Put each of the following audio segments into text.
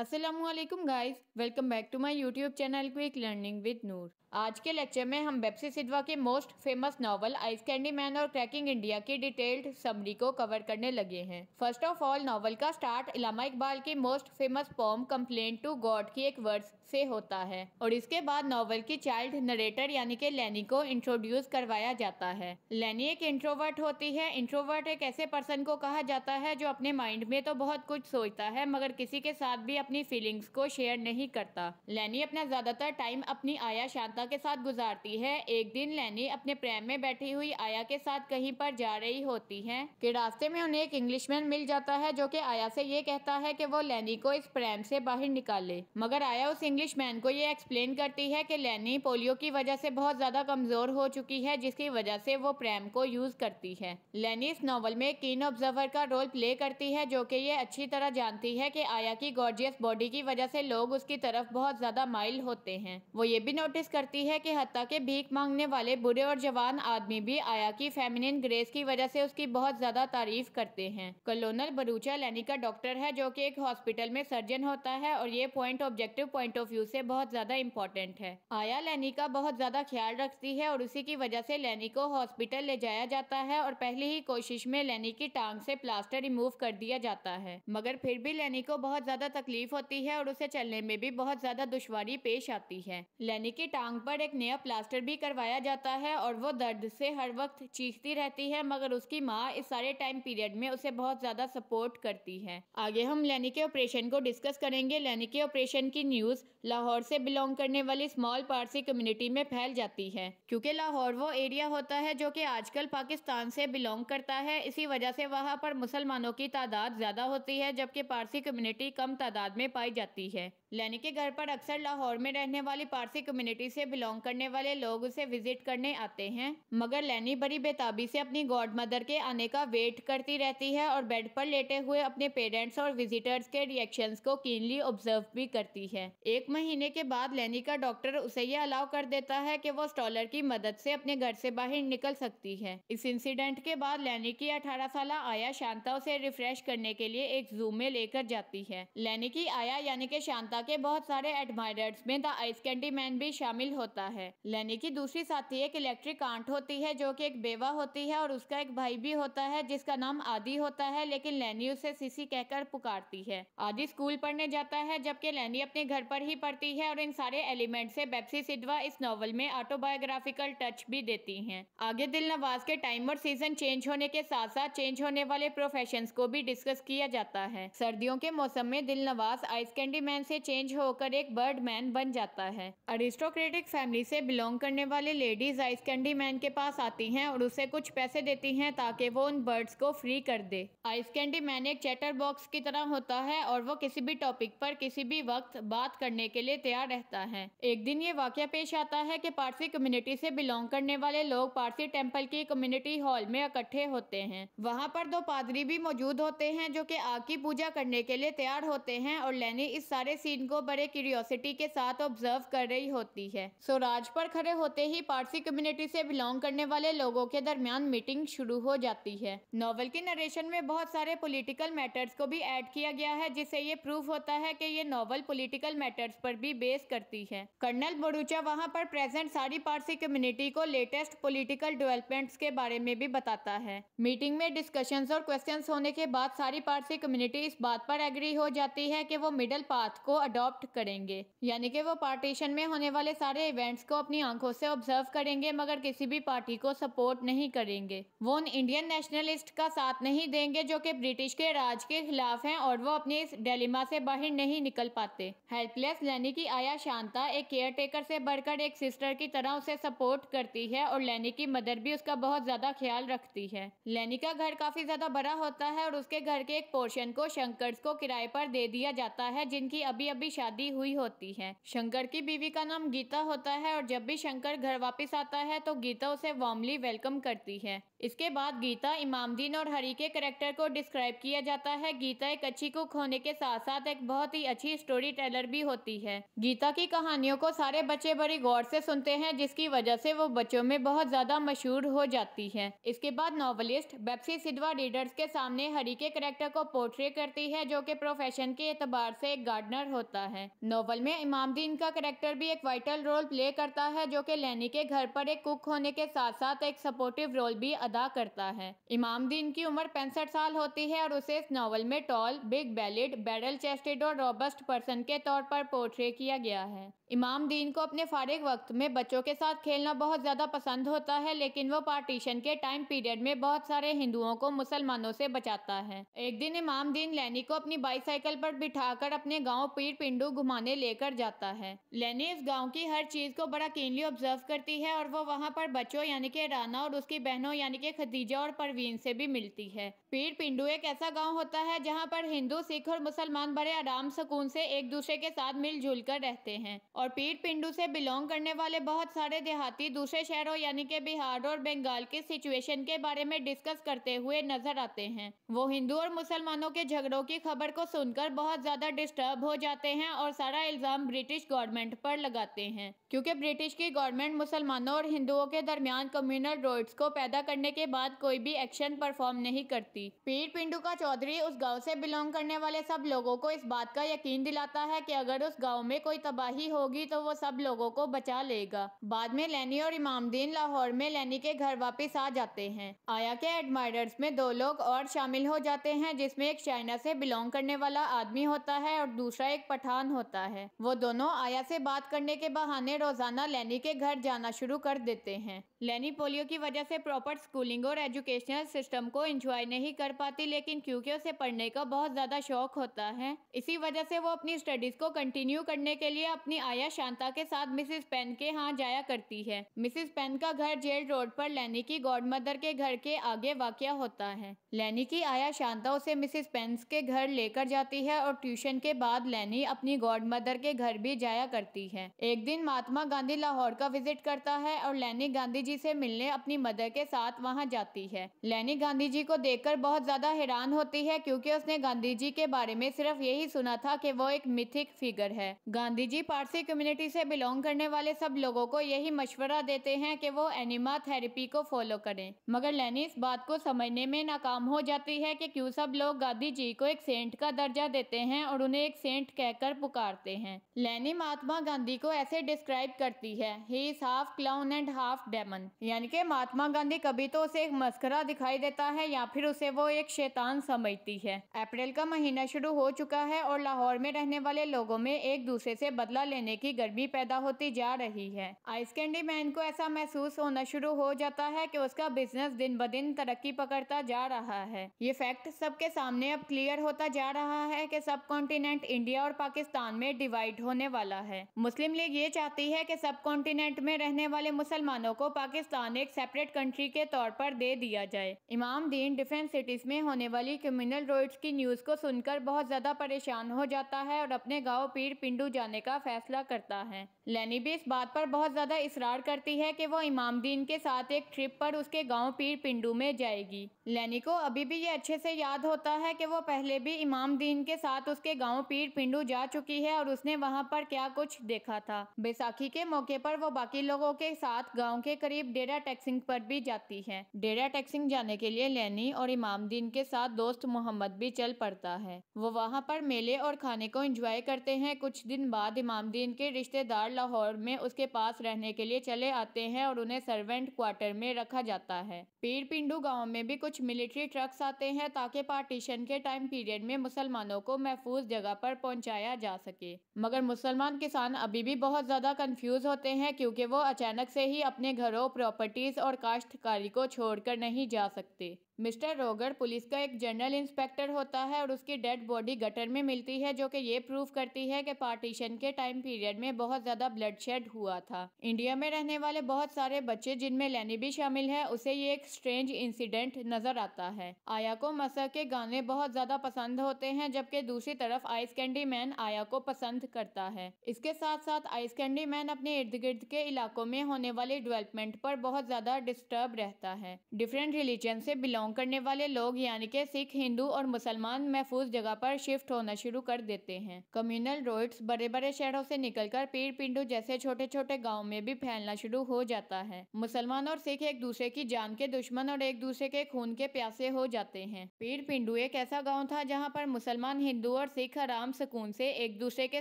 Assalamu alaikum guys, welcome back to my YouTube channel Quick Learning with Noor. आज के lecture में हम बेप्सी सिद्वा के most famous novel ice candy man और cracking India की detailed summary को कवर करने लगे हैं फर्स्ट ऑफ ऑल नॉवल का स्टार्ट इलामा इकबाल की most famous poem complain to God की एक वर्ड से होता है और इसके बाद नॉवल की चाइल्ड नरेटर यानी के लेनी को इंट्रोड्यूस करवाया जाता है लेनी एक इंट्रोवर्ट होती है इंट्रोवर्ट एक ऐसे पर्सन को कहा जाता है जो अपने माइंड में तो बहुत कुछ सोचता है मगर किसी के साथ भी अपनी फीलिंग्स को शेयर नहीं करता लैनी अपना ज्यादातर टाइम अपनी आया शांता के साथ गुजारती है एक दिन लैनी अपने प्रेम में बैठी हुई आया के साथ कहीं पर जा रही होती है कि रास्ते में उन्हें एक इंग्लिशमैन मिल जाता है जो कि आया से ये कहता है कि वो लैनी को इस प्रेम से बाहर निकाले मगर आया उस मैन को ये एक्सप्लेन करती है की लैनी पोलियो की वजह से बहुत ज्यादा कमजोर हो चुकी है जिसकी वजह से वो प्रेम को यूज करती है लैनी इस नॉवल में कीन ऑब्जर्वर का रोल प्ले करती है जो कि ये अच्छी तरह जानती है कि आया की गॉर्जियस बॉडी की वजह से लोग उसकी तरफ बहुत ज्यादा माइल होते हैं वो ये भी नोटिस कर करती है कि हती के भीख मांगने वाले बुरे और जवान आदमी भी आया की फेमिनिन ग्रेस की वजह से उसकी बहुत ज्यादा तारीफ करते हैं कलोनल बरूचा लैनी का डॉक्टर है जो कि एक हॉस्पिटल में सर्जन होता है और ये point objective point of view से बहुत ज्यादा इम्पोर्टेंट है आया लैनी का बहुत ज्यादा ख्याल रखती है और उसी की वजह से लैनी को हॉस्पिटल ले जाया जाता है और पहली ही कोशिश में लैनी की टांग से प्लास्टर रिमूव कर दिया जाता है मगर फिर भी लैनी को बहुत ज्यादा तकलीफ होती है और उसे चलने में भी बहुत ज्यादा दुश्वारी पेश आती है लैनी की टांग टांग पर एक नया प्लास्टर भी करवाया जाता है और वो दर्द से हर वक्त चीखती रहती है मगर उसकी माँ इस सारे टाइम पीरियड में उसे बहुत ज़्यादा सपोर्ट करती है आगे हम लैनी के ऑपरेशन को डिस्कस करेंगे लैनी के ऑपरेशन की न्यूज़ लाहौर से बिलोंग करने वाली स्मॉल पारसी कम्युनिटी में फैल जाती है क्योंकि लाहौर वो एरिया होता है जो कि आजकल पाकिस्तान से बिलोंग करता है इसी वजह से वहाँ पर मुसलमानों की तादाद ज़्यादा होती है जबकि पारसी कम्युनिटी कम तादाद में पाई जाती है लेनी के घर पर अक्सर लाहौर में रहने वाली पारसी कम्युनिटी से बिलोंग करने वाले लोग उसे विजिट करने आते हैं मगर लेनी बड़ी बेताबी से अपनी गॉड मदर के आने का वेट करती रहती है और बेड पर लेटे हुए अपने पेरेंट्स और विजिटर्स के रिएक्शन को कीनली ऑब्जर्व भी करती है एक महीने के बाद लेनी का डॉक्टर उसे ये अलाउ कर देता है की वो स्टॉलर की मदद से अपने घर से बाहर निकल सकती है इस इंसिडेंट के बाद लेनी की अठारह साल आया शांता उसे रिफ्रेश करने के लिए एक जूम में लेकर जाती है लेनी की आया यानी कि शांता माता के बहुत सारे एडमायरर्स में द आइस कैंडी मैन भी शामिल होता है लेनी की दूसरी साथी एक इलेक्ट्रिक आंट होती है जो कि एक बेवा होती है और उसका एक भाई भी होता है जिसका नाम आदि होता है लेकिन लेनी उसे सीसी कहकर पुकारती है आदि स्कूल पढ़ने जाता है जबकि लेनी अपने घर पर ही पढ़ती है और इन सारे एलिमेंट से बेप्सी सिडवा इस नॉवल में ऑटोबायोग्राफिकल टच भी देती है आगे दिल नवाज के टाइम और सीजन चेंज होने के साथ साथ चेंज होने वाले प्रोफेशन को भी डिस्कस किया जाता है सर्दियों के मौसम में Dil Nawaz ice candy man से चेंज होकर एक बर्ड मैन बन जाता है अरिस्टोक्रेटिक फैमिली से बिलोंग करने वाली लेडीज आइस कैंडी मैन के पास आती हैं और उसे कुछ पैसे देती हैं ताकि वो उन बर्ड्स को फ्री कर दे आइस कैंडी मैन एक चैटर बॉक्स की तरह होता है और वो किसी भी टॉपिक पर किसी भी वक्त बात करने के लिए तैयार रहता है एक दिन ये वाक्य पेश आता है की पारसी कम्युनिटी से बिलोंग करने वाले लोग पारसी टेम्पल की कम्युनिटी हॉल में इकट्ठे होते हैं वहाँ पर दो पादरी भी मौजूद होते हैं जो की आग की पूजा करने के लिए तैयार होते हैं और लेनी इस सारे सीन इनको बड़े क्यूरियोसिटी के साथ ऑब्जर्व कर रही होती है स्वराज पर खड़े होते ही पारसी कम्युनिटी से बिलोंग करने वाले लोगों के दरमियान मीटिंग शुरू हो जाती है नॉवल के नरेशन में बहुत सारे पोलिटिकल मैटर्स को भी एड किया गया है जिससे ये प्रूफ होता है की ये नॉवल पोलिटिकल मैटर्स पर भी बेस करती है कर्नल बड़ूचा वहाँ पर प्रेजेंट सारी पारसी कम्युनिटी को लेटेस्ट पोलिटिकल डेवेलपमेंट के बारे में भी बताता है मीटिंग में डिस्कशन और क्वेश्चन होने के बाद सारी पारसी कम्युनिटी इस बात पर एग्री हो जाती है कि वो मिडिल पाथ को अडॉप्ट करेंगे यानी कि वो पार्टीशन में होने वाले सारे इवेंट्स को अपनी आंखों से ऑब्जर्व करेंगे मगर किसी भी पार्टी को सपोर्ट नहीं करेंगे वो उन इंडियन नेशनलिस्ट का साथ नहीं देंगे जो कि ब्रिटिश के राज के खिलाफ हैं और वो अपने इस डेलिमा से बाहर नहीं निकल पाते हेल्पलेस लेनी की आया शांता एक केयर टेकर से बढ़कर एक सिस्टर की तरह उसे सपोर्ट करती है और लेनी की मदर भी उसका बहुत ज्यादा ख्याल रखती है लेनी का घर काफी ज्यादा बड़ा होता है और उसके घर के एक पोर्शन को शंकर को किराए पर दे दिया जाता है जिनकी अभी जब भी शादी हुई होती है शंकर की बीवी का नाम गीता होता है और जब भी शंकर घर वापस आता है तो गीता उसे वार्मली वेलकम करती है इसके बाद गीता इमामदीन और हरी के करेक्टर को डिस्क्राइब किया जाता है गीता एक अच्छी कुक होने के साथ साथ एक बहुत ही अच्छी स्टोरी टेलर भी होती है गीता की कहानियों को सारे बच्चे बड़ी गौर से सुनते हैं जिसकी वजह से वो बच्चों में बहुत ज्यादा मशहूर हो जाती है इसके बाद नॉवलिस्ट बेप्सी सिडवा रीडर्स के सामने हरी के करेक्टर को पोर्ट्रे करती है जो की प्रोफेशन के एतबार से एक गार्डनर होता है नॉवल में इमामदीन का करेक्टर भी एक वाइटल रोल प्ले करता है जो की लैनी के घर पर एक कुक होने के साथ साथ एक सपोर्टिव रोल भी अदा करता है इमाम दीन की उम्र पैंसठ साल होती है और उसे इस नावल में tall big bellied barrel chested और रॉबस्ट पर्सन के तौर पर पोर्ट्रे किया गया है इमाम दीन को अपने फारिग वक्त में बच्चों के साथ खेलना बहुत ज़्यादा पसंद होता है लेकिन वो पार्टीशन के टाइम पीरियड में बहुत सारे हिंदुओं को मुसलमानों से बचाता है एक दिन इमाम दीन लैनी को अपनी बाईसाइकिल पर बिठाकर अपने गांव पीर पिंडू घुमाने लेकर जाता है लैनी इस गांव की हर चीज़ को बड़ा कीनली ऑब्जर्व करती है और वो वहाँ पर बच्चों यानी के राना और उसकी बहनों यानी के खदीजा और परवीन से भी मिलती है पीर पिंडू एक ऐसा गाँव होता है जहाँ पर हिंदू सिख और मुसलमान बड़े आराम सुकून से एक दूसरे के साथ मिलजुल कर रहते हैं और पीर पिंडू से बिलोंग करने वाले बहुत सारे देहाती दूसरे शहरों यानी के बिहार और बंगाल के सिचुएशन के बारे में डिस्कस करते हुए नजर आते हैं वो हिंदू और मुसलमानों के झगड़ों की खबर को सुनकर बहुत ज्यादा डिस्टर्ब हो जाते हैं और सारा इल्जाम ब्रिटिश गवर्नमेंट पर लगाते हैं क्योंकि ब्रिटिश की गवर्नमेंट मुसलमानों और हिंदुओं के दरमियान कम्युनल रोड्स को पैदा करने करने के बाद कोई भी एक्शन परफॉर्म नहीं करती पीर पिंडू का चौधरी उस गांव से बिलोंग करने वाले सब लोगों को इस बात का यकीन दिलाता है कि अगर उस गांव में कोई तबाही होगी तो वो सब लोगों को बचा लेगा बाद में लैनी और इमामदीन लाहौर में लैनी के घर वापिस आ जाते हैं आया के एडमायर में दो लोग और शामिल हो जाते हैं जिसमे एक चाइना से बिलोंग करने वाला आदमी होता है और दूसरा एक पठान होता है वो दोनों आया से बात करने के बहाने रोजाना लैनी के घर जाना शुरू कर देते हैं लैनी पोलियो की वजह से प्रॉपर स्कूल स्कूलिंग और एजुकेशनल सिस्टम को एंजॉय नहीं कर पाती लेकिन क्योंकि उसे पढ़ने का बहुत ज़्यादा शौक होता है इसी वजह से वो अपनी स्टडीज़ को कंटिन्यू करने के लिए अपनी आया शांता के साथ मिसिस पेन के यहाँ जाया करती है मिसिस पेन का घर जेल रोड पर लैनी की गॉड मदर के घर के आगे वाक़ होता है लैनी की आया शांता उसे मिसिस पेंस के घर लेकर जाती है और ट्यूशन के बाद लैनी अपनी गॉड मदर के घर भी जाया करती है एक दिन महात्मा गांधी लाहौर का विजिट करता है और लैनी गांधी जी से मिलने अपनी मदर के साथ वहां जाती है लेनी गांधी जी को देखकर बहुत ज्यादा हैरान होती है क्योंकि उसने गांधी जी के बारे में सिर्फ यही सुना था कि वो एक मिथिक फिगर है गांधी जी पारसी कम्युनिटी से बिलोंग करने वाले सब लोगों को यही मशवरा देते हैं कि वो एनिमा थेरेपी को फॉलो करें मगर लेनी इस बात को समझने में नाकाम हो जाती है कि क्यों सब लोग गांधी जी को एक सेंट का दर्जा देते हैं और उन्हें एक सेंट कहकर पुकारते हैं लेनी महात्मा गांधी को ऐसे डिस्क्राइब करती है he is half clown and half demon यानी कि महात्मा गांधी कभी तो तो उसे एक मस्करा दिखाई देता है या फिर उसे वो एक शैतान समझती है अप्रैल का महीना शुरू हो चुका है और लाहौर में रहने वाले लोगों में एक दूसरे से बदला लेने की गर्मी पैदा होती जा रही है आइस कैंडी मैन को ऐसा महसूस होना शुरू हो जाता है की उसका बिजनेस दिन ब दिन तरक्की पकड़ता जा रहा है ये फैक्ट सबके सामने अब क्लियर होता जा रहा है की सब कॉन्टिनेंट इंडिया और पाकिस्तान में डिवाइड होने वाला है मुस्लिम लीग ये चाहती है की सब कॉन्टिनेंट में रहने वाले मुसलमानों को पाकिस्तान एक सेपरेट कंट्री के तौर तौर पर दे दिया जाए इमाम दीन डिफेंस सिटीज़ में होने वाली क्रिमिनल रोड्स की न्यूज़ को सुनकर बहुत ज़्यादा परेशान हो जाता है और अपने गाँव पीर पिंडू जाने का फैसला करता है लैनी भी इस बात पर बहुत ज़्यादा इसरार करती है कि वो इमाम दीन के साथ एक ट्रिप पर उसके गांव पीर पिंडू में जाएगी लैनी को अभी भी ये अच्छे से याद होता है कि वो पहले भी इमाम दीन के साथ उसके गांव पीर पिंडू जा चुकी है और उसने वहां पर क्या कुछ देखा था बैसाखी के मौके पर वो बाकी लोगों के साथ गाँव के करीब डेरा टैक्सिंग पर भी जाती है है डेरा टैक्सिंग जाने के लिए लेनी और इमामदीन के साथ दोस्त मोहम्मद भी चल पड़ता है वो वहाँ पर मेले और खाने को इंजॉय करते हैं कुछ दिन बाद इमामदीन के रिश्तेदार लाहौर में उसके पास रहने के लिए चले आते हैं और उन्हें सर्वेंट क्वार्टर में रखा जाता है पीर पिंडू गाँव में भी कुछ मिलिट्री ट्रक्स आते हैं ताकि पार्टीशन के टाइम पीरियड में मुसलमानों को महफूज जगह पर पहुँचाया जा सके मगर मुसलमान किसान अभी भी बहुत ज़्यादा कन्फ्यूज़ होते हैं क्योंकि वो अचानक से ही अपने घरों प्रॉपर्टीज़ और काश्तकारी को छोड़कर नहीं जा सकते मिस्टर रोगर पुलिस का एक जनरल इंस्पेक्टर होता है और उसकी डेड बॉडी गटर में मिलती है जो कि ये प्रूव करती है कि पार्टीशन के टाइम पीरियड में बहुत ज़्यादा ब्लडशेड हुआ था इंडिया में रहने वाले बहुत सारे बच्चे जिनमें लेनी भी शामिल है उसे ये एक स्ट्रेंज इंसिडेंट नज़र आता है आया को मसा के गाने बहुत ज़्यादा पसंद होते हैं जबकि दूसरी तरफ आइस कैंडी मैन आया को पसंद करता है इसके साथ साथ आइस कैंडी मैन अपने इर्द गिर्द के इलाकों में होने वाली डेवलपमेंट पर बहुत ज़्यादा डिस्टर्ब रहता है डिफरेंट रिलीजन से बिलोंग बिलोंग करने वाले लोग यानी के सिख हिंदू और मुसलमान महफूज जगह पर शिफ्ट होना शुरू कर देते हैं कम्युनल रोड्स बड़े बड़े शहरों से निकलकर पीर पिंडू जैसे छोटे छोटे गाँव में भी फैलना शुरू हो जाता है मुसलमान और सिख एक दूसरे की जान के दुश्मन और एक दूसरे के खून के प्यासे हो जाते हैं पीर पिंडू एक ऐसा गाँव था जहाँ पर मुसलमान हिंदू और सिख आराम सुकून से एक दूसरे के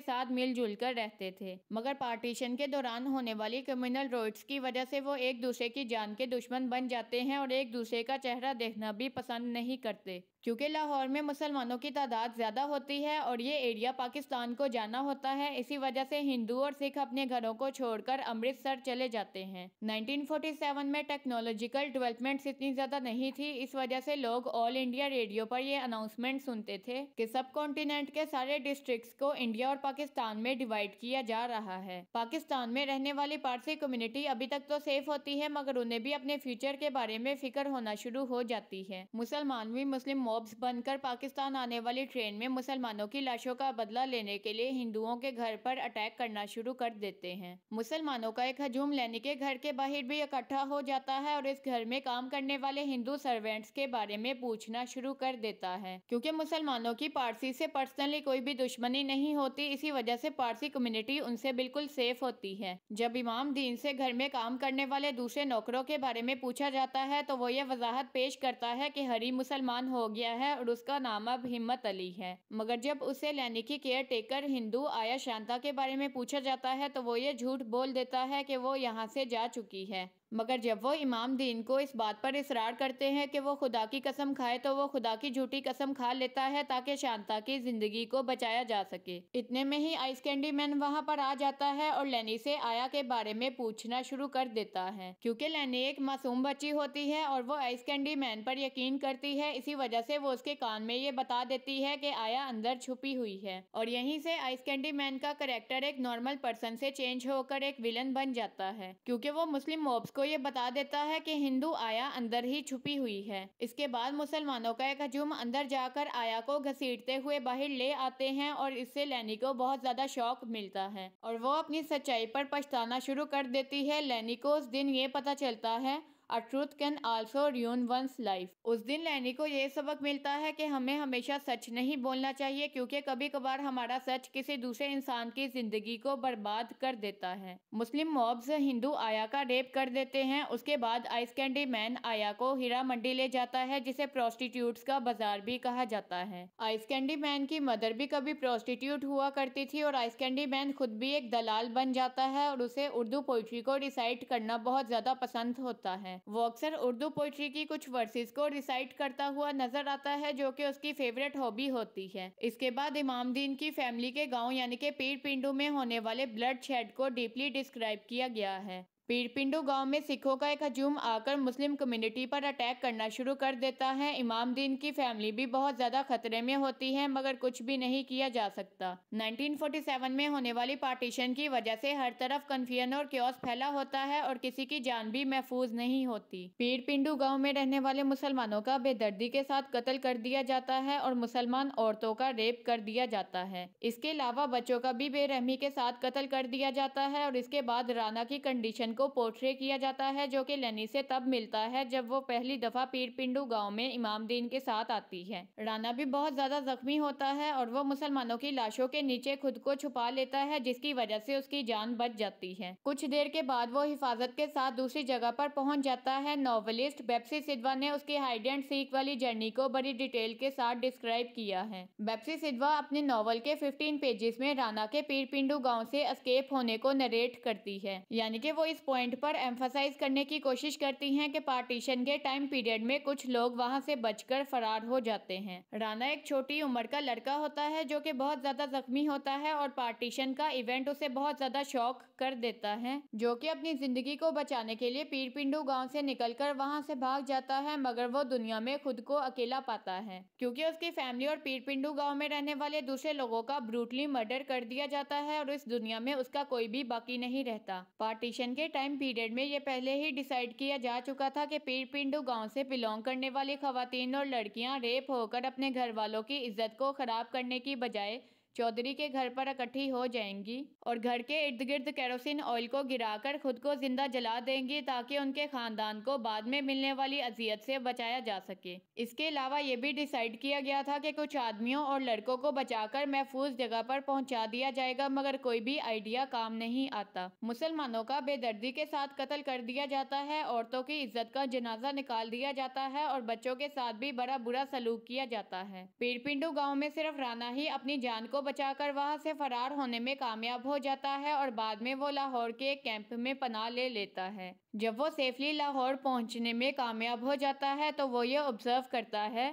साथ मिलजुल कर रहते थे मगर पार्टीशन के दौरान होने वाली कम्युनल रोड्स की वजह से वो एक दूसरे की जान के दुश्मन बन जाते हैं और एक दूसरे का चेहरा देख देखना भी पसंद नहीं करते क्योंकि लाहौर में मुसलमानों की तादाद ज़्यादा होती है और ये एरिया पाकिस्तान को जाना होता है इसी वजह से हिंदू और सिख अपने घरों को छोड़कर अमृतसर चले जाते हैं 1947 में टेक्नोलॉजिकल डेवलपमेंट्स इतनी ज़्यादा नहीं थी इस वजह से लोग ऑल इंडिया रेडियो पर ये अनाउंसमेंट सुनते थे कि सब कॉन्टिनेंट के सारे डिस्ट्रिक्ट को इंडिया और पाकिस्तान में डिवाइड किया जा रहा है पाकिस्तान में रहने वाली पारसी कम्युनिटी अभी तक तो सेफ होती है मगर उन्हें भी अपने फ्यूचर के बारे में फिक्र होना शुरू हो जाती है मुसलमान भी मुस्लिम मॉब्स बनकर पाकिस्तान आने वाली ट्रेन में मुसलमानों की लाशों का बदला लेने के लिए हिंदुओं के घर पर अटैक करना शुरू कर देते हैं मुसलमानों का एक हजूम लेने के घर के बाहर भी इकट्ठा हो जाता है और इस घर में काम करने वाले हिंदू सर्वेंट्स के बारे में पूछना शुरू कर देता है क्योंकि मुसलमानों की पारसी से पर्सनली कोई भी दुश्मनी नहीं होती इसी वजह से पारसी कम्युनिटी उनसे बिल्कुल सेफ होती है जब इमाम दीन से घर में काम करने वाले दूसरे नौकरों के बारे में पूछा जाता है तो वो ये वजाहत पेश करता है कि हरी मुसलमान हो गया किया है और उसका नाम अब हिम्मत अली है मगर जब उसे लैनी की केयर टेकर हिंदू आया शांता के बारे में पूछा जाता है तो वो ये झूठ बोल देता है कि वो यहाँ से जा चुकी है मगर जब वो इमाम दीन को इस बात पर इसरार करते हैं कि वो खुदा की कसम खाए तो वो खुदा की झूठी कसम खा लेता है ताकि शांता की जिंदगी को बचाया जा सके इतने में ही आइस कैंडी मैन वहाँ पर आ जाता है और लैनी से आया के बारे में पूछना शुरू कर देता है क्योंकि लैनी एक मासूम बच्ची होती है और वो आइस कैंडी मैन पर यकीन करती है इसी वजह से वो उसके कान में ये बता देती है की आया अंदर छुपी हुई है और यहीं से आइस कैंडी मैन का करेक्टर एक नॉर्मल पर्सन से चेंज होकर एक विलन बन जाता है क्योंकि वो मुस्लिम मोब्स को ये बता देता है कि हिंदू आया अंदर ही छुपी हुई है इसके बाद मुसलमानों का एक हजूम अंदर जाकर आया को घसीटते हुए बाहर ले आते हैं और इससे लैनी को बहुत ज्यादा शौक मिलता है और वो अपनी सच्चाई पर पछताना शुरू कर देती है लैनी को उस दिन ये पता चलता है a truth can also ruin one's life उस दिन लैनी को यह सबक मिलता है कि हमें हमेशा सच नहीं बोलना चाहिए क्योंकि कभी कभार हमारा सच किसी दूसरे इंसान की जिंदगी को बर्बाद कर देता है मुस्लिम मॉब्स हिंदू आया का रेप कर देते हैं उसके बाद आइस कैंडी मैन आया को हीरा मंडी ले जाता है जिसे प्रोस्टिट्यूट का बाजार भी कहा जाता है आइस कैंडी मैन की मदर भी कभी प्रोस्टिट्यूट हुआ करती थी और आइस कैंडी मैन खुद भी एक दलाल बन जाता है और उसे उर्दू पोइट्री को रिसाइट करना बहुत ज्यादा पसंद होता है वो अक्सर उर्दू पोइट्री की कुछ वर्सेस को रिसाइट करता हुआ नजर आता है जो कि उसकी फेवरेट हॉबी होती है इसके बाद इमाम दीन की फैमिली के गाँव यानी के पीर पिंडू में होने वाले ब्लड शेड को डीपली डिस्क्राइब किया गया है पीरपिंडू गांव में सिखों का एक हजूम आकर मुस्लिम कम्युनिटी पर अटैक करना शुरू कर देता है इमाम दीन की फैमिली भी बहुत ज्यादा खतरे में होती है मगर कुछ भी नहीं किया जा सकता 1947 में होने वाली पार्टीशन की वजह से हर तरफ कन्फ्यूजन और क्योस फैला होता है और किसी की जान भी महफूज नहीं होती पीरपिंडू गाँव में रहने वाले मुसलमानों का बेदर्दी के साथ कत्ल कर दिया जाता है और मुसलमान औरतों का रेप कर दिया जाता है इसके अलावा बच्चों का भी बेरहमी के साथ कत्ल कर दिया जाता है और इसके बाद राना की कंडीशन को पोर्ट्रे किया जाता है जो कि लनी से तब मिलता है जब वो पहली दफ़ा पीर पिंडू गाँव में दीन के साथ आती है राना भी बहुत ज़्यादा जख्मी होता है और वो मुसलमानों की लाशों के नीचे खुद को छुपा लेता है जिसकी वजह से उसकी जान बच जाती है कुछ देर के बाद वो हिफाजत के साथ दूसरी जगह पर पहुंच जाता है नॉवलिस्ट बेप्सी सिद्वा ने उसके हाइड एंड सीख वाली जर्नी को बड़ी डिटेल के साथ डिस्क्राइब किया है बेप्सी सिद्वा अपने नॉवल के फिफ्टीन पेजेस में राना के पीरपिंडू गाँव से स्केप होने को नरेट करती है यानी कि वो इस पॉइंट पर एम्फोसाइज करने की कोशिश करती हैं कि पार्टीशन के टाइम पीरियड में कुछ लोग वहां से बचकर फरार हो जाते हैं राना एक छोटी उम्र का लड़का होता है जो कि बहुत ज्यादा जख्मी होता है और पार्टीशन का इवेंट उसे बहुत ज्यादा शौक कर देता है जो कि अपनी जिंदगी को बचाने के लिए पीरपिंडू गाँव से निकल कर वहां से भाग जाता है मगर वो दुनिया में खुद को अकेला पाता है क्योंकि उसकी फैमिली और पीरपिंडू गाँव में रहने वाले दूसरे लोगों का ब्रूटली मर्डर कर दिया जाता है और इस दुनिया में उसका कोई भी बाकी नहीं रहता पार्टीशन के टाइम पीरियड में ये पहले ही डिसाइड किया जा चुका था कि पीरपिंडू गांव से बिलोंग करने वाली खवतिन और लड़कियां रेप होकर अपने घर वालों की इज्जत को ख़राब करने की बजाय चौधरी के घर पर इकट्ठी हो जाएंगी और घर के इर्द गिर्द केरोसिन ऑयल को गिराकर खुद को जिंदा जला देंगी ताकि उनके खानदान को बाद में मिलने वाली अजियत से बचाया जा सके इसके अलावा ये भी डिसाइड किया गया था कि कुछ आदमियों और लड़कों को बचाकर महफूज जगह पर पहुंचा दिया जाएगा मगर कोई भी आइडिया काम नहीं आता मुसलमानों का बेदर्दी के साथ कत्ल कर दिया जाता है औरतों की इज्जत का जनाजा निकाल दिया जाता है और बच्चों के साथ भी बड़ा बुरा सलूक किया जाता है पीरपिंडू गाँव में सिर्फ राना ही अपनी जान को बचाकर वहां से फरार होने में कामयाब हो जाता है और बाद में वो लाहौर के एक कैंप में पनाह ले लेता है जब वो सेफली लाहौर पहुंचने में कामयाब हो जाता है तो वो ये ऑब्जर्व करता है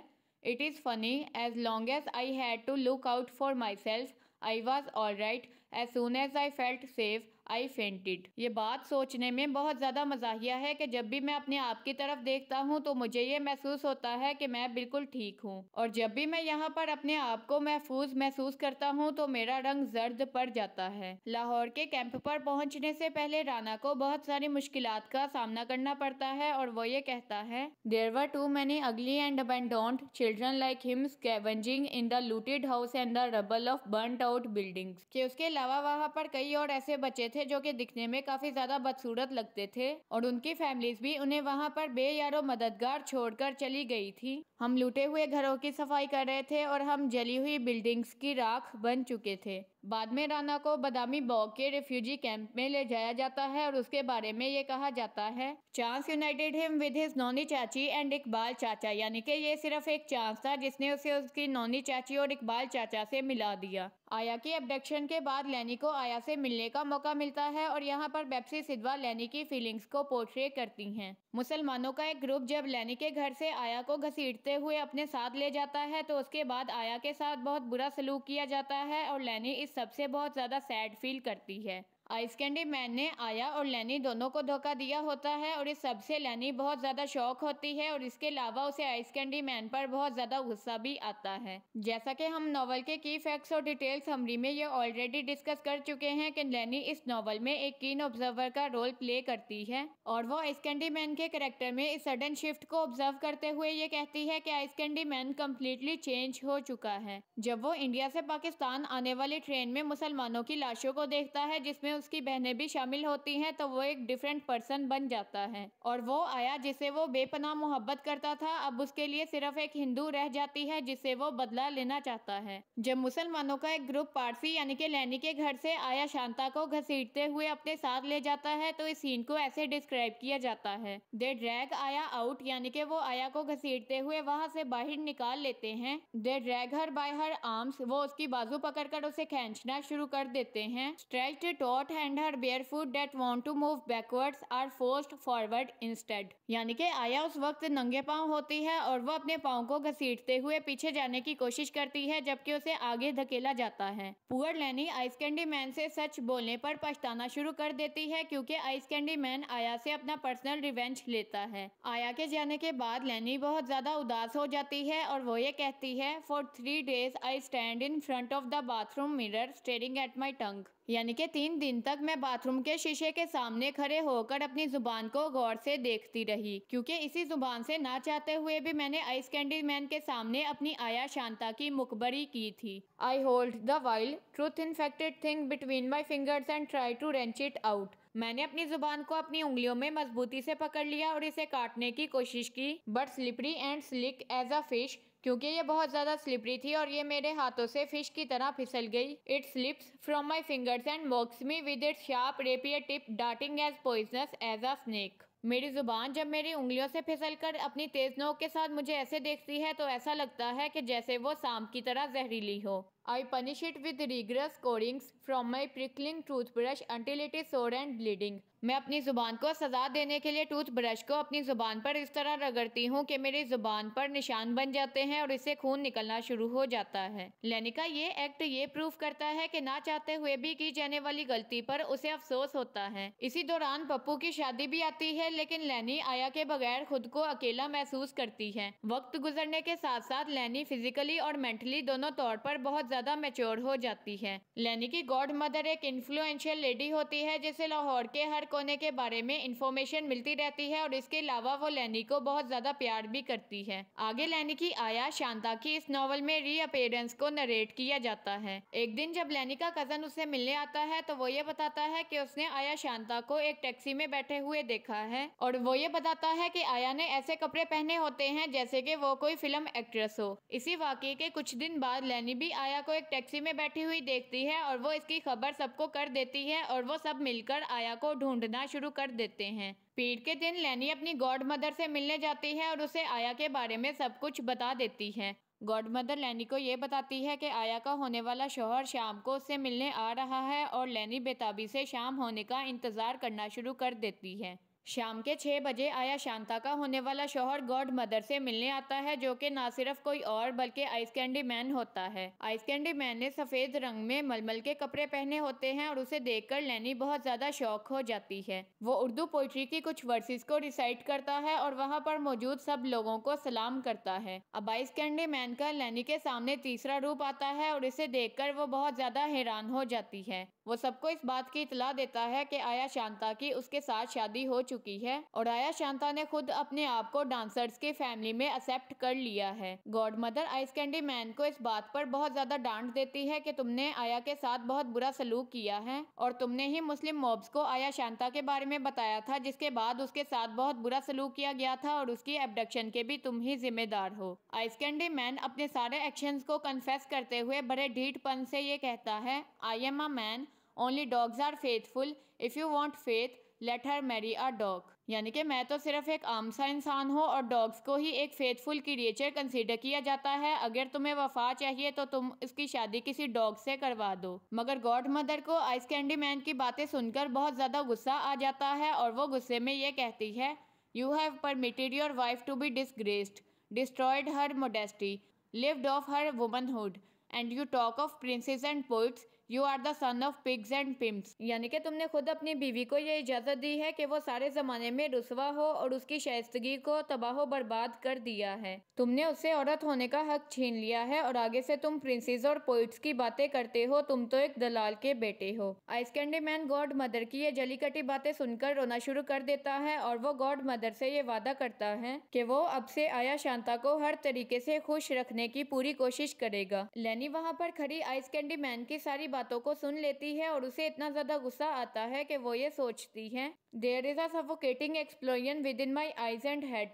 it is funny as long as I had to look out for myself I was all right as soon as I felt safe I fainted ये बात सोचने में बहुत ज़्यादा मजाहिया है कि जब भी मैं अपने आप की तरफ देखता हूँ तो मुझे ये महसूस होता है कि मैं बिल्कुल ठीक हूँ और जब भी मैं यहाँ पर अपने आप को महफूज महसूस करता हूँ तो मेरा रंग जर्द पड़ जाता है लाहौर के कैंप पर पहुँचने से पहले राना को बहुत सारी मुश्किल का सामना करना पड़ता है और वो ये कहता है there were too many ugly and gaunt children like him scavenging in the looted house and the rubble of burn out buildings के उसके अलावा वहाँ पर कई और ऐसे बच्चे थे थे जो कि दिखने में काफी ज्यादा बदसूरत लगते थे और उनकी फैमिलीज भी उन्हें वहाँ पर बेयारो मददगार छोड़कर चली गई थी हम लूटे हुए घरों की सफाई कर रहे थे और हम जली हुई बिल्डिंग्स की राख बन चुके थे बाद में राना को बदामी बॉग के रेफ्यूजी कैंप में ले जाया जाता है और उसके बारे में ये कहा जाता है chance united him with his नौनी चाची एंड इकबाल चाचा यानी कि ये सिर्फ एक चांस था जिसने उसे उसकी नोनी चाची और इकबाल चाचा से मिला दिया आया की एबडक्शन के बाद लैनी को आया से मिलने का मौका मिलता है और यहाँ पर बेपसी सिद्वा लैनी की फीलिंग्स को पोर्ट्रे करती है मुसलमानों का एक ग्रुप जब लैनी के घर से आया को घसीटते हुए अपने साथ ले जाता है तो उसके बाद आया के साथ बहुत बुरा सलूक किया जाता है और लैनी इस सबसे बहुत ज़्यादा सैड फील करती है आइस कैंडी मैन ने आया और लैनी दोनों को धोखा दिया होता है और इस सबसे लैनी बहुत ज़्यादा शौक होती है और इसके अलावा उसे आइस कैंडी मैन पर बहुत ज़्यादा गुस्सा भी आता है जैसा कि हम नॉवल के की फैक्ट्स और डिटेल समरी में ये ऑलरेडी डिस्कस कर चुके हैं कि लैनी इस नॉवल में एक कीन ऑब्जर्वर का रोल प्ले करती है और वो आइस कैंडी मैन के करेक्टर में इस सडन शिफ्ट को ऑब्जर्व करते हुए ये कहती है की ice candy man completely change हो चुका है जब वो इंडिया से पाकिस्तान आने वाली ट्रेन में मुसलमानों की लाशों को देखता है जिसमें उसकी बहनें भी शामिल होती हैं तो वो एक डिफरेंट पर्सन बन जाता है और वो आया जिसे वो बेपनाह मोहब्बत करता था अब उसके लिए सिर्फ एक हिंदू रह जाती है जिसे वो बदला लेना चाहता है जब मुसलमानों का एक ग्रुप पारसी यानी कि लैनी के घर से आया शांता को घसीटते हुए अपने साथ ले जाता है तो इस सीन को ऐसे डिस्क्राइब किया जाता है दे ड्रैग आया आउट यानी कि वो आया को घसीटते हुए वहाँ से बाहर निकाल लेते हैं they drag her by her arms वो उसकी बाजू पकड़कर उसे खींचना शुरू कर देते हैं stretched taut short hand her bare foot that want to move backwards are forced forward instead यानी कि आया उस वक्त नंगे पाँव होती है और वह अपने पाँव को घसीटते हुए पीछे जाने की कोशिश करती है जबकि उसे आगे धकेला जाता है पुअर लैनी आइस कैंडी मैन से सच बोलने पर पछताना शुरू कर देती है क्योंकि आइस कैंडी मैन आया से अपना पर्सनल रिवेंज लेता है आया के जाने के बाद लैनी बहुत ज्यादा उदास हो जाती है और वो ये कहती है for three days I stand in front of the bathroom mirror staring at my tongue यानी कि तीन दिन तक मैं बाथरूम के शीशे के सामने खड़े होकर अपनी जुबान को गौर से देखती रही क्योंकि इसी जुबान से ना चाहते हुए भी मैंने आइस कैंडी मैन के सामने अपनी आया शांता की मुखबरी की थी I hold the wild truth infected thing between my fingers and try to wrench it out मैंने अपनी जुबान को अपनी उंगलियों में मजबूती से पकड़ लिया और इसे काटने की कोशिश की but slippery and slick as a fish क्योंकि ये बहुत ज़्यादा स्लिपरी थी और ये मेरे हाथों से फिश की तरह फिसल गई it slips from my fingers and walks me with its sharp rapier tip darting as poisonous as a snake मेरी जुबान जब मेरी उंगलियों से फिसल कर अपनी तेज नोक के साथ मुझे ऐसे देखती है तो ऐसा लगता है कि जैसे वो सांप की तरह जहरीली हो I punish it with rigorous scourings from my prickling toothbrush until it is sore and bleeding मैं अपनी ज़ुबान को सज़ा देने के लिए टूथ ब्रश को अपनी ज़ुबान पर इस तरह रगड़ती हूँ कि मेरी ज़ुबान पर निशान बन जाते हैं और इससे खून निकलना शुरू हो जाता है लेनिका ये एक्ट ये प्रूफ करता है कि ना चाहते हुए भी की जाने वाली गलती पर उसे अफसोस होता है इसी दौरान पप्पू की शादी भी आती है लेकिन लैनी आया के बगैर खुद को अकेला महसूस करती है वक्त गुजरने के साथ साथ लैनी फिजिकली और मेंटली दोनों तौर पर बहुत ज़्यादा मेच्योर हो जाती है लैनी की गॉड मदर एक इन्फ्लुएंशियल लेडी होती है जिसे लाहौर के हर अलग होने के बारे में इन्फॉर्मेशन मिलती रहती है और इसके अलावा वो लैनी को बहुत ज़्यादा प्यार भी करती है आगे लैनी की आया शांता की इस नॉवल में रीअपेयरेंस को नरेट किया जाता है एक दिन जब लैनी का कज़न उसे मिलने आता है तो वो ये बताता है की उसने आया शांता को एक टैक्सी में बैठे हुए देखा है और वो ये बताता है की आया ने ऐसे कपड़े पहने होते हैं जैसे की वो कोई फिल्म एक्ट्रेस हो इसी वाक्य के कुछ दिन बाद लैनी भी आया को एक टैक्सी में बैठी हुई देखती है और वो इसकी खबर सबको कर देती है और वो सब मिलकर आया को ढूंढ ढूंढना शुरू कर देते हैं पीर के दिन लैनी अपनी गॉड मदर से मिलने जाती है और उसे आया के बारे में सब कुछ बता देती है गॉड मदर लैनी को ये बताती है कि आया का होने वाला शोहर शाम को उससे मिलने आ रहा है और लैनी बेताबी से शाम होने का इंतज़ार करना शुरू कर देती है शाम के छः बजे आया शांता का होने वाला शोहर गॉड मदर से मिलने आता है जो कि ना सिर्फ कोई और बल्कि आइस कैंडी मैन होता है आइस कैंडी मैन ने सफेद रंग में मलमल के कपड़े पहने होते हैं और उसे देखकर लैनी बहुत ज्यादा शौक हो जाती है वो उर्दू पोइट्री की कुछ वर्सेस को रिसाइट करता है और वहाँ पर मौजूद सब लोगों को सलाम करता है अब आइस कैंडी मैन का लैनी के सामने तीसरा रूप आता है और इसे कर वो बहुत ज्यादा हैरान हो जाती है वो सबको इस बात की इतला देता है की आया शांता की उसके साथ शादी हो चुकी है और आया शांता ने खुद अपने आप को डांसर्स के फैमिली में एक्सेप्ट कर लिया है godmother ice candy man को इस बात पर बहुत ज्यादा डांट देती है कि तुमने आया के साथ बहुत बुरा सलूक किया है और तुमने ही मुस्लिम मॉब्स को आया शांता के बारे में बताया था जिसके बाद उसके साथ बहुत बुरा सलूक किया गया था और उसकी एबडक्शन के भी तुम ही जिम्मेदार हो आइस कैंडी मैन अपने सारे एक्शन को कन्फेस करते हुए बड़े ढीठपन से ये कहता है I am a man Only dogs are faithful. If you want faith, let her marry a dog यानी कि मैं तो सिर्फ एक आम सा इंसान हूँ और डॉग्स को ही एक फेथफुल क्रिएचर कंसीडर किया जाता है अगर तुम्हें वफा चाहिए तो तुम उसकी शादी किसी डॉग से करवा दो मगर गॉड मदर को आइस कैंडी मैन की बातें सुनकर बहुत ज़्यादा गुस्सा आ जाता है और वो गुस्से में ये कहती है you have permitted your wife to be disgraced destroyed her modesty lived off her womanhood and you talk of princes and poets you are the son of pigs and pimps यानी कि तुमने खुद अपनी बीवी को यह इजाज़त दी है कि वो सारे ज़माने में रुसवा हो और उसकी शायस्तगी को तबाह बर्बाद कर दिया है तुमने उससे औरत होने का हक छीन लिया है और आगे से तुम प्रिंसेस और पोइट्स की बातें करते हो तुम तो एक दलाल के बेटे हो ice candy man godmother की ये जलीकटी बातें सुनकर रोना शुरू कर देता है और वो गॉड मदर से ये वादा करता है कि वो अब से आया शांता को हर तरीके से खुश रखने की पूरी कोशिश करेगा लेनी वहाँ पर खड़ी आइस कैंडी मैन की सारी बात बातों को सुन लेती है और उसे इतना ज़्यादा गुस्सा आता है कि वो ये सोचती है there is a suffocating explosion within my eyes and head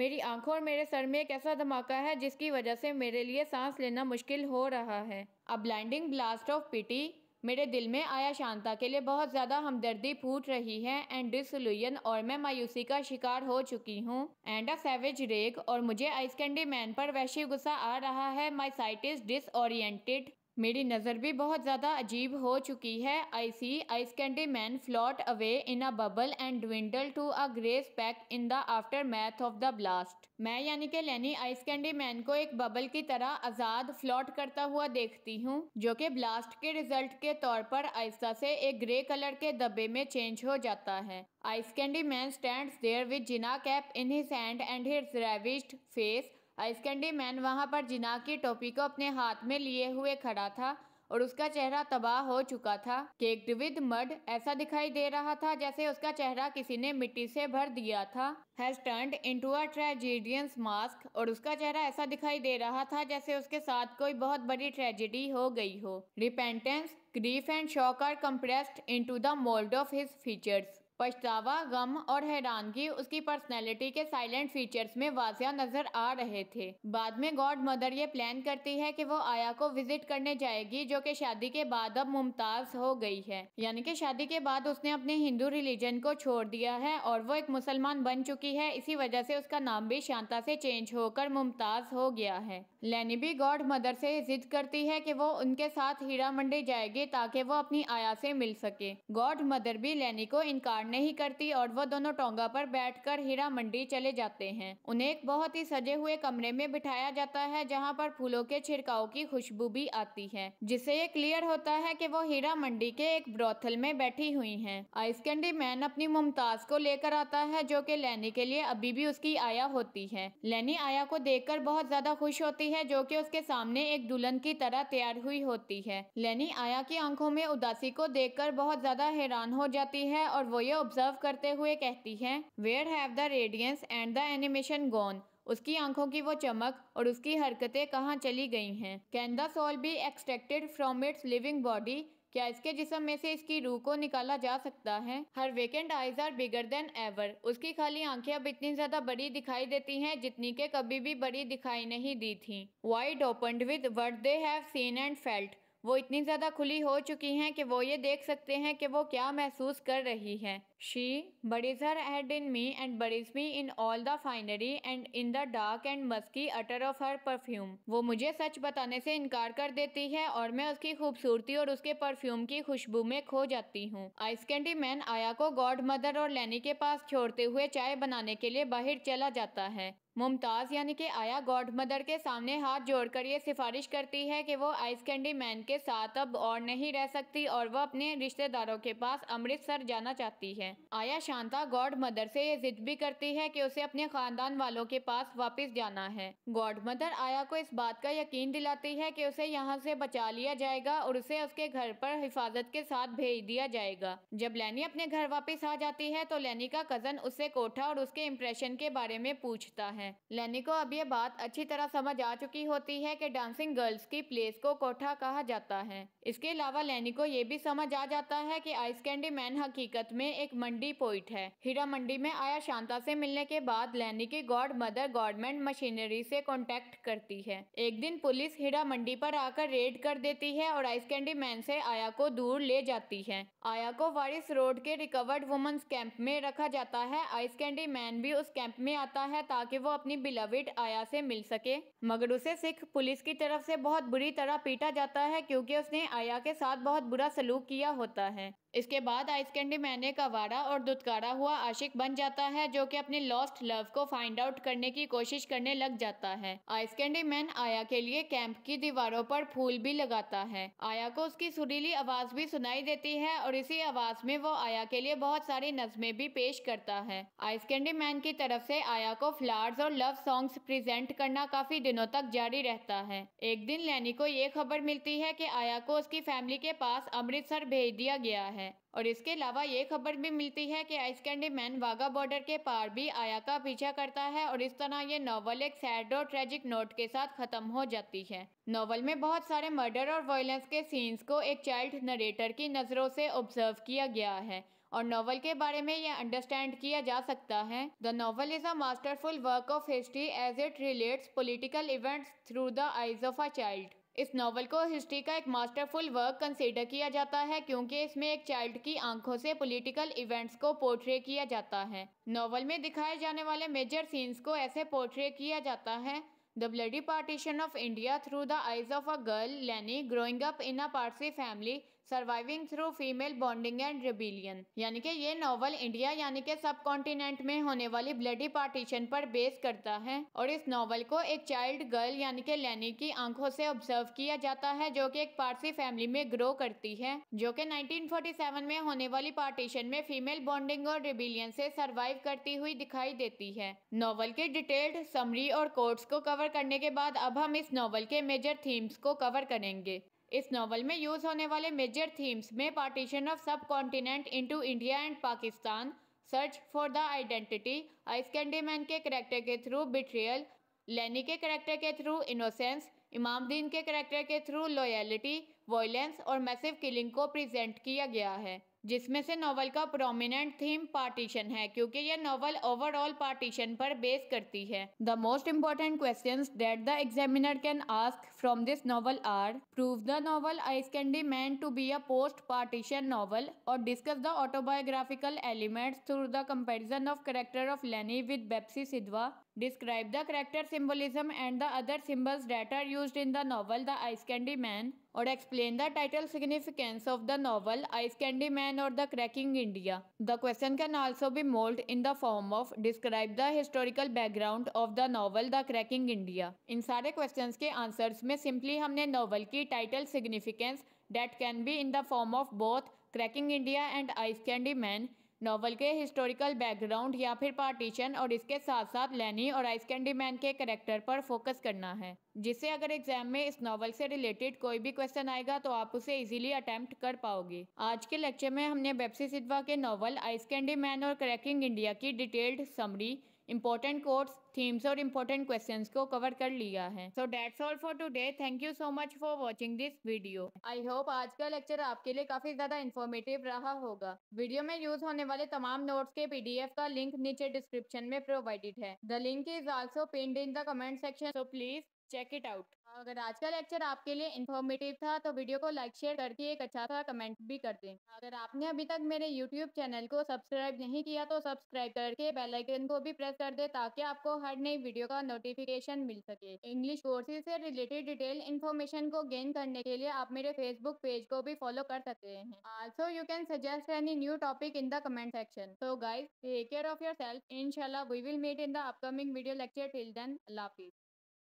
मेरी आंखों और मेरे सर में एक ऐसा धमाका है जिसकी वजह से मेरे लिए सांस लेना मुश्किल हो रहा है a blinding blast of pity मेरे दिल में आया शांता के लिए बहुत ज़्यादा हमदर्दी फूट रही है एंड डिसन और मैं मायूसी का शिकार हो चुकी हूँ एंड अ सेवेज रेग और मुझे आइस कैंडी मैन पर वैश्य गुस्सा आ रहा है माई साइट इज़ डिसऑरियंटेड मेरी नज़र भी बहुत ज़्यादा अजीब हो चुकी है I see ice candy man float away in a bubble and dwindle to a grey speck in the aftermath of the blast मैं यानी कि लेनी आइस कैंडी मैन को एक बबल की तरह आज़ाद फ्लॉट करता हुआ देखती हूँ जो कि ब्लास्ट के रिजल्ट के तौर पर आहिस्ता से एक ग्रे कलर के दबे में चेंज हो जाता है ice candy man stand there with Jinnah cap in his hand and his ravaged face ice candy man वहाँ पर जिना की टोपी को अपने हाथ में लिए हुए खड़ा था और उसका चेहरा तबाह हो चुका था केक्ड विद मड ऐसा दिखाई दे रहा था जैसे उसका चेहरा किसी ने मिट्टी से भर दिया था has turned into a tragedian's mask और उसका चेहरा ऐसा दिखाई दे रहा था जैसे उसके साथ कोई बहुत बड़ी ट्रेजिडी हो गई हो repentance grief and shock are compressed into the mould of his features पछतावा गम और हैरानगी उसकी पर्सनैलिटी के साइलेंट फीचर्स में वाजिया नजर आ रहे थे बाद में गॉड मदर ये प्लान करती है कि वो आया को विजिट करने जाएगी जो कि शादी के बाद अब मुमताज हो गई है यानी कि शादी के बाद उसने अपने हिंदू रिलीजन को छोड़ दिया है और वो एक मुसलमान बन चुकी है इसी वजह से उसका नाम भी शांता से चेंज होकर मुमताज हो गया है लैनी भी गॉड मदर से जिद करती है कि वो उनके साथ हीरा मंडी जाएगी ताकि वो अपनी आया से मिल सके गॉड मदर भी लैनी को इनकार नहीं करती और वो दोनों टोंगा पर बैठकर हीरा मंडी चले जाते हैं उन्हें एक बहुत ही सजे हुए कमरे में बिठाया जाता है जहाँ पर फूलों के छिड़काव की खुशबू भी आती है जिससे ये क्लियर होता है की वो हीरा मंडी के एक ब्रोथल में बैठी हुई है आइस कैंडी मैन अपनी मुमताज को लेकर आता है जो की लेनी के लिए अभी भी उसकी आया होती है लेनी आया को कर बहुत ज्यादा खुश होती है जो की उसके सामने एक दुल्हन की तरह तैयार हुई होती है लेनी आया की आंखों में उदासी को कर बहुत ज्यादा हैरान हो जाती है और वो ये ऑब्जर्व करते हुए कहती हैं where have the radiance and the animation gone उसकी आंखों की वो चमक और उसकी हरकतें कहाँ चली गई हैं can the soul be extracted from its living body क्या इसके जिसम में से इसकी रूह को निकाला जा सकता है her vacant eyes are bigger than ever उसकी खाली आंखें अब इतनी ज्यादा बड़ी दिखाई देती हैं जितनी के कभी भी बड़ी दिखाई नहीं दी थी wide open with what they have seen and felt वो इतनी ज़्यादा खुली हो चुकी हैं कि वो ये देख सकते हैं कि वो क्या महसूस कर रही है she buries her head in me and buries me in all the finery and in the dark and musky utter of her वो मुझे सच बताने से इनकार कर देती है और मैं उसकी खूबसूरती और उसके परफ्यूम की खुशबू में खो जाती हूँ आइस कैंडी मैन आया को गॉड मदर और लैनी के पास छोड़ते हुए चाय बनाने के लिए बाहर चला जाता है मुमताज़ यानी कि आया गॉड मदर के सामने हाथ जोड़कर ये सिफारिश करती है कि वो आइस कैंडी मैन के साथ अब और नहीं रह सकती और वह अपने रिश्तेदारों के पास अमृतसर जाना चाहती है आया शांता गॉड मदर से ये जिद भी करती है कि उसे अपने खानदान वालों के पास वापस जाना है गॉड मदर आया को इस बात का यकीन दिलाती है कि उसे यहाँ से बचा लिया जाएगा और उसे उसके घर पर हिफाजत के साथ भेज दिया जाएगा जब लैनी अपने घर वापस आ जाती है तो लैनी का कजन उसे कोठा और उसके इम्प्रेशन के बारे में पूछता है है लेनी को अब ये बात अच्छी तरह समझ आ चुकी होती है कि डांसिंग गर्ल्स की प्लेस को कोठा कहा जाता है इसके अलावा लेनी को ये भी समझ आ जाता है कि आइस कैंडी मैन हकीकत में एक मंडी पॉइंट है हीरा मंडी में आया शांता से मिलने के बाद लेनी की गॉड मदर गवर्नमेंट मशीनरी से कॉन्टेक्ट करती है एक दिन पुलिस हीरा मंडी पर आकर रेड कर देती है और आइस कैंडी मैन से आया को दूर ले जाती है आया को वारिस रोड के रिकवर्ड वुमेन्स कैंप में रखा जाता है आइस कैंडी मैन भी उस कैंप में आता है ताकि वो अपनी बिलविट आया से मिल सके मगर उसे सिख पुलिस की तरफ से बहुत बुरी तरह पीटा जाता है क्योंकि उसने आया के साथ बहुत बुरा सलूक किया होता है इसके बाद आइस कैंडी मैने का वाड़ा और दुदकारा हुआ आशिक बन जाता है जो कि अपने लॉस्ट लव को फाइंड आउट करने की कोशिश करने लग जाता है आइस कैंडी मैन आया के लिए कैंप की दीवारों पर फूल भी लगाता है आया को उसकी सुरीली आवाज भी सुनाई देती है और इसी आवाज में वो आया के लिए बहुत सारी नज़में भी पेश करता है आइस कैंडी मैन की तरफ से आया को फ्लावर्स और लव सॉन्ग्स प्रेजेंट करना काफी दिनों तक जारी रहता है एक दिन लैनी को ये खबर मिलती है कि आया को उसकी फैमिली के पास अमृतसर भेज दिया गया है है और इसके अलावा ये खबर भी मिलती है कि ice candy man Wagah border के पार भी आया का पीछा करता है और इस तरह ये नावल एक सैड और ट्रेजिक नोट के साथ खत्म हो जाती है नावल में बहुत सारे मर्डर और वायलेंस के सीन्स को एक चाइल्ड नरेटर की नज़रों से ऑब्जर्व किया गया है और नावल के बारे में यह अंडरस्टैंड किया जा सकता है the novel is a masterful work of history as it relates political events through the eyes of a child इस नावल को हिस्ट्री का एक मास्टरफुल वर्क कंसीडर किया जाता है क्योंकि इसमें एक चाइल्ड की आंखों से पॉलिटिकल इवेंट्स को पोर्ट्रे किया जाता है नावल में दिखाए जाने वाले मेजर सीन्स को ऐसे पोर्ट्रे किया जाता है the bloody partition of India through the eyes of a girl Lenny growing up in a Parsi family surviving through female bonding and rebellion यानी कि ये नॉवल इंडिया यानी कि सब कॉन्टिनेंट में होने वाली ब्लडी पार्टीशन पर बेस करता है और इस नॉवल को एक चाइल्ड गर्ल यानी कि लैनी की आंखों से ऑब्जर्व किया जाता है जो कि एक पारसी फैमिली में ग्रो करती है जो कि 1947 में होने वाली पार्टीशन में फीमेल बॉन्डिंग और रिबिलियन से सरवाइव करती हुई दिखाई देती है नॉवल के डिटेल्ड समरी और कोर्ट्स को कवर करने के बाद अब हम इस नॉवल के मेजर थीम्स को कवर करेंगे इस नावल में यूज होने वाले मेजर थीम्स में partition of subcontinent into India and Pakistan search for the identity ice candy man के करेक्टर के थ्रू बिट्रियल लेनी के करेक्टर के थ्रू इनोसेंस इमामदीन के करेक्टर के थ्रू लॉयलिटी वॉयलेंस और मैसिव किलिंग को प्रेजेंट किया गया है जिसमें से नावल का प्रोमिनेंट थीम पार्टीशन है क्योंकि यह नावल ओवरऑल पार्टीशन पर बेस करती है the most important question that the examiner can ask from this novel are prove the novel ice candy man to be a post partition novel और discuss the autobiographical elements through the comparison of character of Lenny with Bapsi Sidhwa Describe the character symbolism and the other symbols that are used in the novel The Ice Candy Man or explain the title significance of the novel Ice Candy Man or The Cracking India. The question can also be molded in the form of describe the historical background of the novel The Cracking India. इन सारे questions के answers में simply हमने novel की title significance that can be in the form of both Cracking India and Ice Candy Man novel के historical background या फिर partition और इसके साथ साथ लेनी और आइस कैंडी मैन के करेक्टर पर फोकस करना है जिससे अगर एग्जाम में इस नावल से रिलेटेड कोई भी क्वेश्चन आएगा तो आप उसे इजीली अटेम्प्ट कर पाओगे आज के लेक्चर में हमने बेप्सी सिद्वा के नावल आइस कैंडी मैन और क्रैकिंग इंडिया की detailed summary important quotes themes और इंपॉर्टेंट क्वेश्चन को कवर कर लिया है so that's all for today thank you so much for watching this video I hope आज का लेक्चर आपके लिए काफी ज्यादा इन्फॉर्मेटिव रहा होगा वीडियो में यूज होने वाले तमाम नोट्स के पीडीएफ का लिंक नीचे डिस्क्रिप्शन में प्रोवाइडेड है the link is also pinned in the comment section so please check it out अगर आज का लेक्चर आपके लिए इन्फॉर्मेटिव था तो वीडियो को लाइक शेयर करके एक अच्छा सा कमेंट भी कर दें अगर आपने अभी तक मेरे यूट्यूब चैनल को सब्सक्राइब नहीं किया तो सब्सक्राइब करके बेल आइकन को भी प्रेस कर दें ताकि आपको हर नई वीडियो का नोटिफिकेशन मिल सके इंग्लिश कोर्सेज से रिलेटेड डिटेल इन्फॉर्मेशन को गेन करने के लिए आप मेरे फेसबुक पेज को भी फॉलो कर सकते हैं also you can suggest any new topic in the comment section so guys take care of yourself इनशाला we will meet in the upcoming video lecture till then Allah